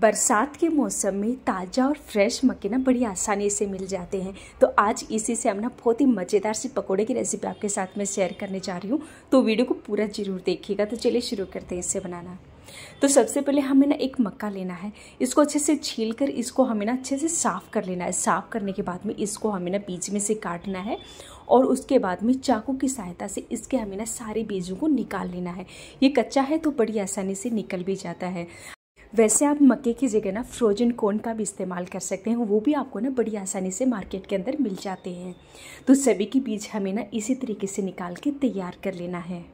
बरसात के मौसम में ताज़ा और फ्रेश मक्के ना बड़ी आसानी से मिल जाते हैं तो आज इसी से हम ना बहुत ही मज़ेदार सी पकोड़े की रेसिपी आपके साथ में शेयर करने जा रही हूँ तो वीडियो को पूरा ज़रूर देखिएगा तो चलिए शुरू करते हैं इसे बनाना तो सबसे पहले हमें ना एक मक्का लेना है इसको अच्छे से छील कर इसको हमें ना अच्छे से साफ़ कर लेना है साफ़ करने के बाद में इसको हमें ना बीज में से काटना है और उसके बाद में चाकू की सहायता से इसके हमें ना सारे बीजों को निकाल लेना है ये कच्चा है तो बड़ी आसानी से निकल भी जाता है वैसे आप मक्के की जगह ना फ्रोजन कोन का भी इस्तेमाल कर सकते हैं वो भी आपको ना बड़ी आसानी से मार्केट के अंदर मिल जाते हैं तो सभी के बीज हमें ना इसी तरीके से निकाल के तैयार कर लेना है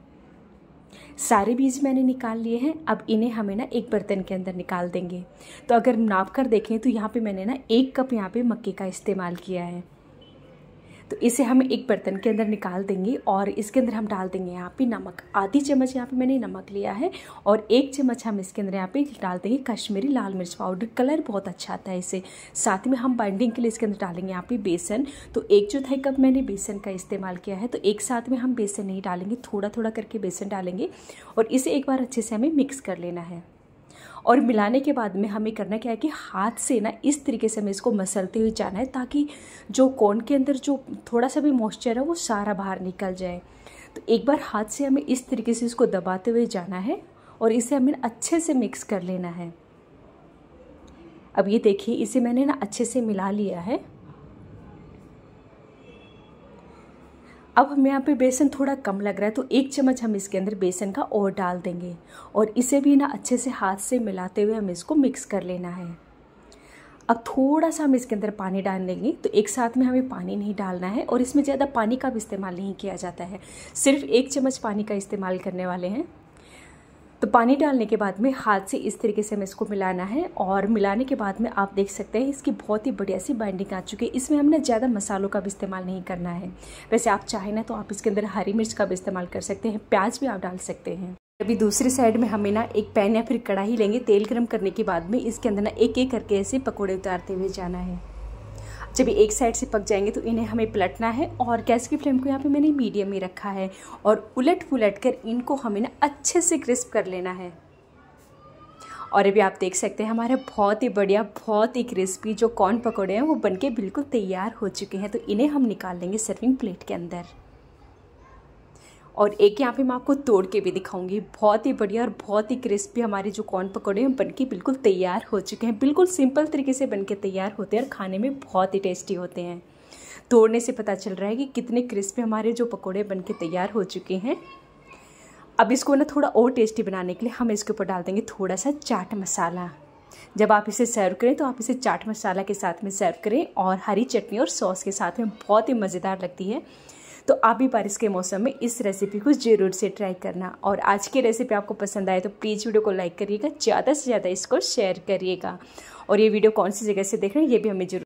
सारे बीज मैंने निकाल लिए हैं अब इन्हें हमें ना एक बर्तन के अंदर निकाल देंगे तो अगर नाप कर देखें तो यहाँ पे मैंने ना एक कप यहाँ पे मक्के का इस्तेमाल किया है तो इसे हम एक बर्तन के अंदर निकाल देंगे और इसके अंदर हम डाल देंगे यहाँ पे नमक आधी चम्मच यहाँ पे मैंने नमक लिया है और एक चम्मच हम इसके अंदर यहाँ पे डाल देंगे कश्मीरी लाल मिर्च पाउडर कलर बहुत अच्छा आता है इसे साथ में हम बाइंडिंग के लिए इसके अंदर डालेंगे यहाँ पे बेसन तो एक चौथाई कप मैंने बेसन का इस्तेमाल किया है तो एक साथ में हम बेसन नहीं डालेंगे थोड़ा थोड़ा करके बेसन डालेंगे और इसे एक बार अच्छे से हमें मिक्स कर लेना है और मिलाने के बाद में हमें करना क्या है कि हाथ से ना इस तरीके से हमें इसको मसलते हुए जाना है ताकि जो कौन के अंदर जो थोड़ा सा भी मॉइस्चर है वो सारा बाहर निकल जाए तो एक बार हाथ से हमें इस तरीके से इसको दबाते हुए जाना है और इसे हमें अच्छे से मिक्स कर लेना है अब ये देखिए इसे मैंने ना अच्छे से मिला लिया है अब हमें यहाँ पे बेसन थोड़ा कम लग रहा है तो एक चम्मच हम इसके अंदर बेसन का और डाल देंगे और इसे भी ना अच्छे से हाथ से मिलाते हुए हमें इसको मिक्स कर लेना है अब थोड़ा सा हम इसके अंदर पानी डाल लेंगे तो एक साथ में हमें पानी नहीं डालना है और इसमें ज़्यादा पानी का भी इस्तेमाल नहीं किया जाता है सिर्फ एक चम्मच पानी का इस्तेमाल करने वाले हैं तो पानी डालने के बाद में हाथ से इस तरीके से हमें इसको मिलाना है और मिलाने के बाद में आप देख सकते हैं इसकी बहुत ही बढ़िया सी बाइंडिंग आ चुकी है इसमें हमने ज़्यादा मसालों का भी इस्तेमाल नहीं करना है वैसे आप चाहें ना तो आप इसके अंदर हरी मिर्च का भी इस्तेमाल कर सकते हैं प्याज भी आप डाल सकते हैं अभी दूसरी साइड में हमें ना एक पैन या फिर कढ़ाई लेंगे तेल गर्म करने के बाद में इसके अंदर ना एक एक करके ऐसे पकौड़े उतारते हुए जाना है जब ये एक साइड से पक जाएंगे तो इन्हें हमें पलटना है और गैस की फ्लेम को यहाँ पे मैंने मीडियम में रखा है और उलट पुलट कर इनको हमें ना अच्छे से क्रिस्प कर लेना है और अभी आप देख सकते हैं हमारे बहुत ही बढ़िया बहुत ही क्रिस्पी जो कॉर्न पकौड़े हैं वो बनके बिल्कुल तैयार हो चुके हैं तो इन्हें हम निकाल लेंगे सर्विंग प्लेट के अंदर और एक यहाँ पे मैं आपको तोड़ के भी दिखाऊंगी बहुत ही बढ़िया और बहुत ही क्रिस्पी हमारे जो कॉर्न पकौड़े हैं बन के बिल्कुल तैयार हो चुके हैं बिल्कुल सिंपल तरीके से बन के तैयार होते हैं और खाने में बहुत ही टेस्टी होते हैं तोड़ने से पता चल रहा है कि कितने क्रिस्पी हमारे जो पकौड़े बन के तैयार हो चुके हैं अब इसको ना थोड़ा और टेस्टी बनाने के लिए हम इसके ऊपर डाल देंगे थोड़ा सा चाट मसाला जब आप इसे सर्व करें तो आप इसे चाट मसाला के साथ में सर्व करें और हरी चटनी और सॉस के साथ में बहुत ही मज़ेदार लगती है तो आप भी बारिश के मौसम में इस रेसिपी को ज़रूर से ट्राई करना और आज की रेसिपी आपको पसंद आए तो प्लीज़ वीडियो को लाइक करिएगा ज़्यादा से ज़्यादा इसको शेयर करिएगा और ये वीडियो कौन सी जगह से देख रहे हैं ये भी हमें जरूर